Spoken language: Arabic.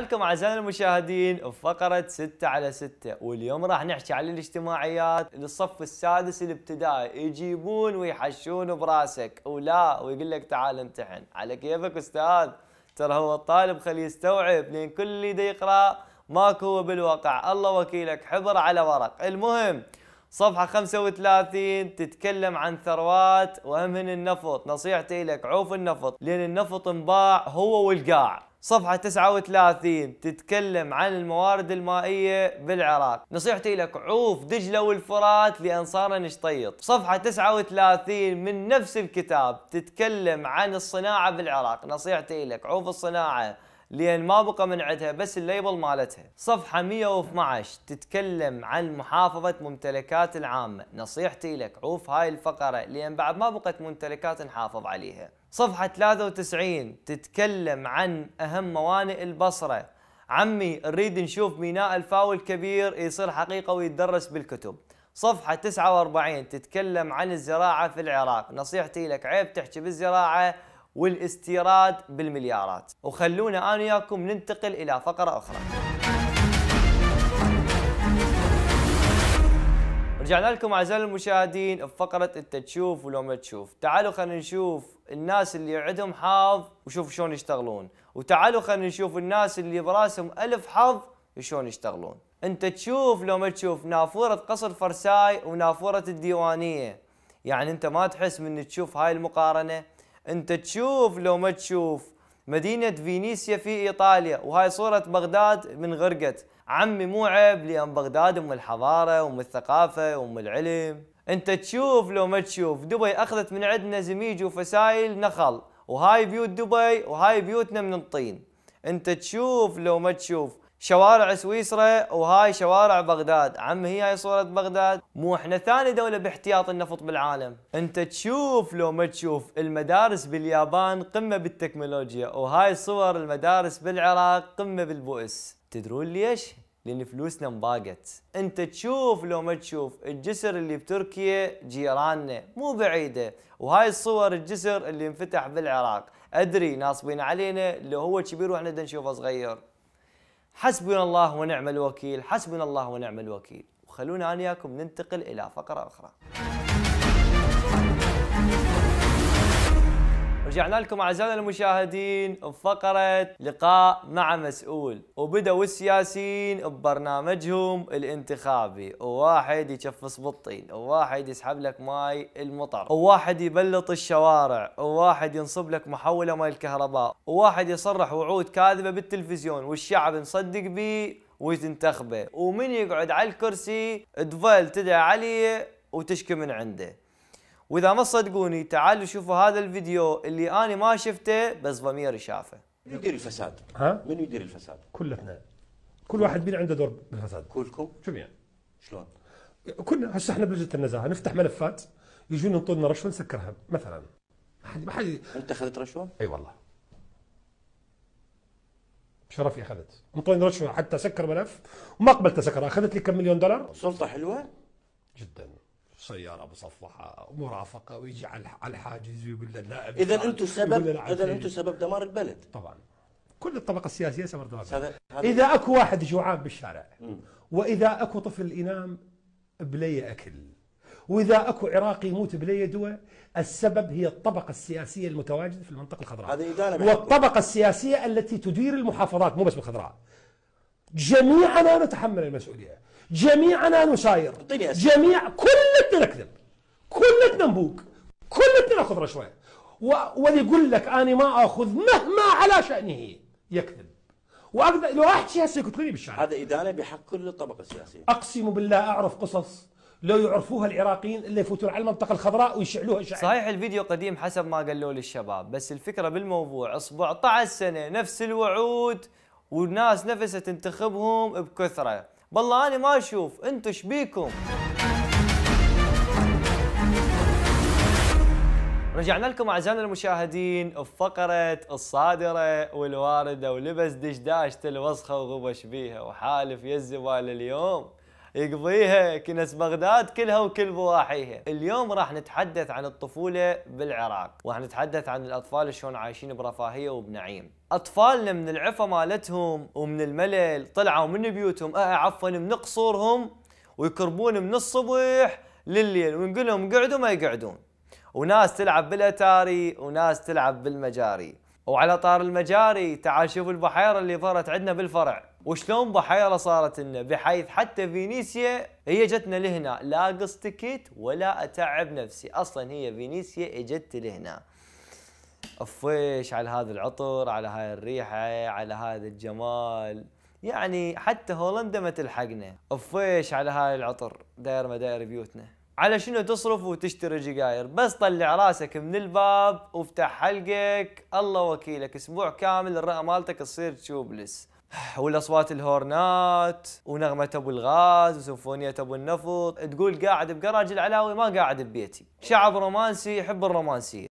لكم اعزائنا المشاهدين فقرة 6 على 6 واليوم راح نحكي على الاجتماعيات للصف السادس الابتدائي يجيبون ويحشون براسك ولا ويقول لك تعال امتحن على كيفك استاذ ترى هو الطالب خليه يستوعب لان كل اللي دا يقرا ماكو هو بالواقع الله وكيلك حبر على ورق المهم صفحة 35 تتكلم عن ثروات وأهمهن النفط نصيحتي لك عوف النفط لأن النفط انباع هو والقاع صفحة 39 تتكلم عن الموارد المائية بالعراق نصيحتي لك عوف دجلة والفرات لأن صار نشطيط صفحة 39 من نفس الكتاب تتكلم عن الصناعة بالعراق نصيحتي لك عوف الصناعة لان ما بقى من عندها بس الليبل مالتها صفحه 112 تتكلم عن محافظه ممتلكات العامه نصيحتي لك عوف هاي الفقره لان بعد ما بقت ممتلكات نحافظ عليها صفحه 93 تتكلم عن اهم موانئ البصره عمي نريد نشوف ميناء الفاول الكبير يصير حقيقه ويتدرس بالكتب صفحة 49 تتكلم عن الزراعة في العراق نصيحتي لك عيب تحكي بالزراعة والاستيراد بالمليارات وخلونا أنا وياكم ننتقل إلى فقرة أخرى رجعنا لكم اعزائي المشاهدين بفقره انت تشوف ولو ما تشوف، تعالوا خلينا نشوف الناس اللي عندهم حظ وشوف شلون يشتغلون، وتعالوا خلينا نشوف الناس اللي براسهم ألف حظ شلون يشتغلون. انت تشوف لو ما تشوف نافوره قصر فرساي ونافوره الديوانيه. يعني انت ما تحس من تشوف هاي المقارنه انت تشوف لو ما تشوف مدينة فينيسيا في ايطاليا وهاي صورة بغداد من غرقت عمي مو عيب لان بغداد ام الحضارة وام الثقافة وام العلم انت تشوف لو ما تشوف دبي اخذت من عندنا زميج وفسايل نخل وهاي بيوت دبي وهاي بيوتنا من الطين انت تشوف لو ما تشوف شوارع سويسرا وهاي شوارع بغداد عم هي هاي صورة بغداد مو احنا ثاني دولة باحتياط النفط بالعالم انت تشوف لو ما تشوف المدارس باليابان قمة بالتكنولوجيا وهاي صور المدارس بالعراق قمة بالبؤس تدرون ليش؟ لان فلوسنا انباقت انت تشوف لو ما تشوف الجسر اللي بتركيا جيراننا مو بعيده وهاي الصور الجسر اللي انفتح بالعراق ادري ناصبين علينا اللي هو كبير واحنا نشوفه صغير حسبنا الله ونعم الوكيل حسبنا الله ونعم الوكيل وخلونا أنا وياكم ننتقل إلى فقرة أخرى رجعنا لكم اعزائنا المشاهدين بفقره لقاء مع مسؤول وبداوا السياسيين ببرنامجهم الانتخابي وواحد يجفص بالطين وواحد يسحب لك ماي المطر وواحد يبلط الشوارع وواحد ينصب لك محوله ماي الكهرباء وواحد يصرح وعود كاذبه بالتلفزيون والشعب مصدق بيه وتنتخبه ومن يقعد على الكرسي تظل تدعي عليه وتشكي من عنده واذا ما تصدقوني تعالوا شوفوا هذا الفيديو اللي انا ما شفته بس ضميري شافه من يدير الفساد؟ ها؟ من يدير الفساد؟ كلنا نعم. كل واحد بينا عنده دور بالفساد كلكم؟ جميعا شلون؟ كنا هسه احنا بلجنه النزاهه نفتح ملفات يجون ينطونا رشوه نسكرها مثلا ما حد ما حد انت اخذت رشوه؟ اي والله شرفي اخذت انطوني رشوه حتى سكر ملف وما قبلت اسكرها اخذت لي كم مليون دولار سلطه حلوه جدا سيارة مصفحة مرافقة ويجي على الحاجز ويقول للنائب إذا أنتم سبب إذا أنتم سبب دمار البلد طبعا كل الطبقة السياسية سبب دمار البلد إذا أكو واحد جوعان بالشارع وإذا أكو طفل ينام بلي أكل وإذا أكو عراقي يموت بلي دواء السبب هي الطبقة السياسية المتواجدة في المنطقة الخضراء والطبقة السياسية التي تدير المحافظات مو بس بالخضراء جميعنا نتحمل المسؤولية جميعنا نساير جميع كل كلنا نكذب كلنا نبوق كلنا ناخذ رشوه واللي يقول لك انا ما اخذ مهما على شانه يكذب واقدر لو شيء هسه لي بالشارع هذا ادانه بحق كل الطبقه السياسيه اقسم بالله اعرف قصص لو يعرفوها العراقيين اللي يفوتون على المنطقه الخضراء ويشعلوها شعر صحيح الفيديو قديم حسب ما قالوا لي الشباب بس الفكره بالموضوع 17 سنه نفس الوعود والناس نفسها تنتخبهم بكثره بالله انا ما اشوف انتم شبيكم رجعنا لكم اعزائنا المشاهدين بفقره الصادره والوارده ولبس دشداشة الوسخه وغبش بيها وحالف يا الزباله اليوم يقضيها كنس بغداد كلها وكل بواحيها اليوم راح نتحدث عن الطفولة بالعراق وراح نتحدث عن الأطفال شلون عايشين برفاهية وبنعيم أطفالنا من العفة مالتهم ومن الملل طلعوا من بيوتهم أه عفوا من قصورهم ويكربون من الصبح لليل ونقول لهم قعدوا ما يقعدون وناس تلعب بالاتاري وناس تلعب بالمجاري وعلى طار المجاري تعال شوف البحيره اللي ظهرت عندنا بالفرع وشلون بحيره صارت لنا بحيث حتى فينيسيا هي جتنا لهنا لا قصتكت ولا اتعب نفسي اصلا هي فينيسيا اجت لهنا افويش على هذا العطر على هاي الريحه على هذا الجمال يعني حتى هولندا ما تلحقنا افويش على هاي العطر داير ما داير بيوتنا على شنو تصرف وتشتري جيجاير بس طلع راسك من الباب وافتح حلقك الله وكيلك اسبوع كامل الرئه مالتك تصير تشوبلس والاصوات الهورنات ونغمه ابو الغاز وسيمفونيه ابو النفط تقول قاعد بقراج العلاوي ما قاعد ببيتي شعب رومانسي يحب الرومانسيه